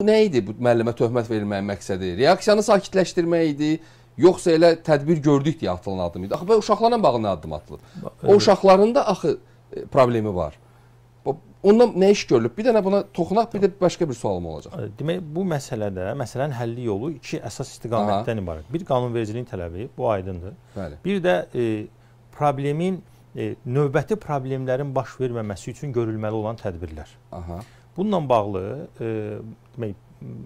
Bu nə idi bu müəllimə töhmət verilməyin məqsədi? Reaksiyanı sakitləşdirmək idi, yoxsa elə tədbir gördük deyə atılan addım idi. Axı bu uşaqlarla bağlı nə addım atılıb? O uşaqların da axı e, problemi var. Ondan nə iş görülüb? Bir dənə buna toxunaq, bir də başqa bir sualım olacaq. Demək, bu məsələdə məsələnin həlli yolu iki əsas istiqamətdən Aha. ibarət. Bir qanunvericiliyin tələbi, bu aydındır. Bəli. Bir də e, problemin e, E, növbəti problemlərin baş verməməsi üçün görülməli olan tədbirlər. Aha. Bununla bağlı e, demək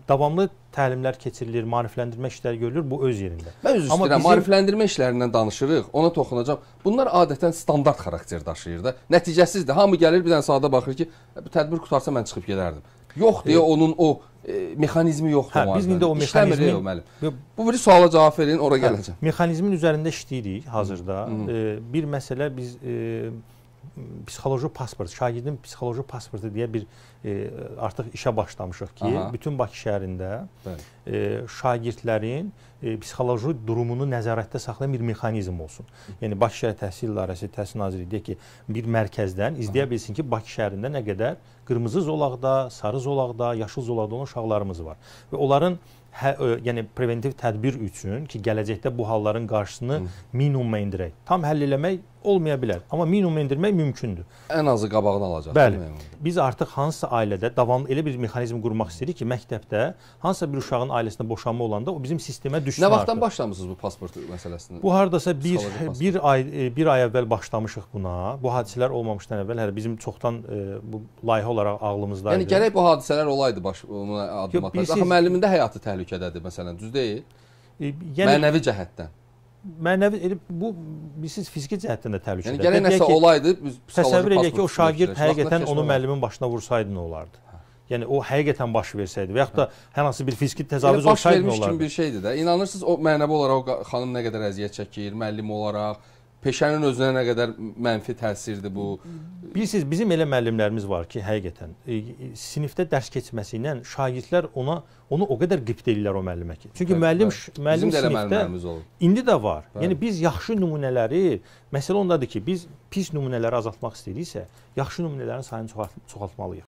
davamlı təlimlər keçirilir, maarifləndirmə işləri görülür, bu öz yerində. Mən öz üstünə bizim... maarifləndirmə işlərindən danışırıq, ona toxunacam. Bunlar adətən standart xarakter daşıyır da. Nəticəsizdir. Hamı gəlir bir dənə saata baxır ki, tədbir qutarsa mən çıxıb gedərdim. Yox e, deyə onun o e, mexanizmi yoxdur. Hə, biz indi o mexanizmi müəllim. Bu bir suala cavab verin, ora hə, gələcəm. Hə, mexanizmin üzərində işləyirik hazırda. Hı -hı. E, bir məsələ biz e, psixoloji pasport, şagirdin psixoloji pasportu deyə bir e, artıq işə başlamışıq ki, Aha. bütün Bakı şəhərində Bəli. e, şagirdlərin e, psixoloji durumunu nəzarətdə saxlayan bir mexanizm olsun. Hı. Yəni Bakı şəhər təhsil idarəsi, təhsil nazirliyi deyək ki, bir mərkəzdən izləyə Aha. bilsin ki, Bakı şəhərində nə qədər qırmızı zolaqda, sarı zolaqda, yaşıl zolaqda olan uşaqlarımız var və onların hə, ə, yəni preventiv tədbir üçün ki, gələcəkdə bu halların qarşısını minimuma endirək. Tam həll eləmək olmaya bilər, amma minimuma endirmək mümkündür. Ən azı qabağını alacaq. Bəli. Biz artıq hansısa ailədə davamlı elə bir mexanizm qurmaq istəyirik ki, məktəbdə hansısa bir uşağın ailəsində boşanma olanda o bizim sistemə düşsün. Nə vaxtdan artıq. başlamısınız bu pasport məsələsini? Bu hardasa bir hə, bir ay e, bir ay əvvəl başlamışıq buna. Bu hadisələr olmamışdan əvvəl hələ bizim çoxdan ə, e, bu layihə olaraq ağlımızda idi. Yəni gərək bu hadisələr olaydı baş buna addım atmaq. Axı müəllimin də həyatı təhlükədə təhlükədədir məsələn, düz deyil? E, yəni, mənəvi cəhətdən. Mənəvi elə bu siz fiziki cəhətdən də təhlükədədir. Yəni gələn nəsə ki, olaydı, biz təsəvvür edək ki, o şagird həqiqətən onu müəllimin başına vursaydı nə olardı? Hə. Yəni o həqiqətən baş versəydi və yaxud da hə. hər hansı bir fiziki təcavüz olsaydı nə olardı? Baş vermiş kimi bir şeydir də. İnanırsınız o mənəvi olaraq o xanım nə qədər əziyyət çəkir, müəllim olaraq, peşənin özünə nə qədər mənfi təsirdir bu? Bilirsiniz, bizim elə müəllimlərimiz var ki, həqiqətən e, sinifdə dərs keçməsi ilə şagirdlər ona onu o qədər qipt edirlər o müəllimə ki. Çünki bəli, müəllim bəli. müəllim bizim sinifdə indi də var. Bəli. Yəni biz yaxşı nümunələri, məsələ ondadır ki, biz pis nümunələri azaltmaq istəyiriksə, yaxşı nümunələrin sayını çoxaltmalıyıq.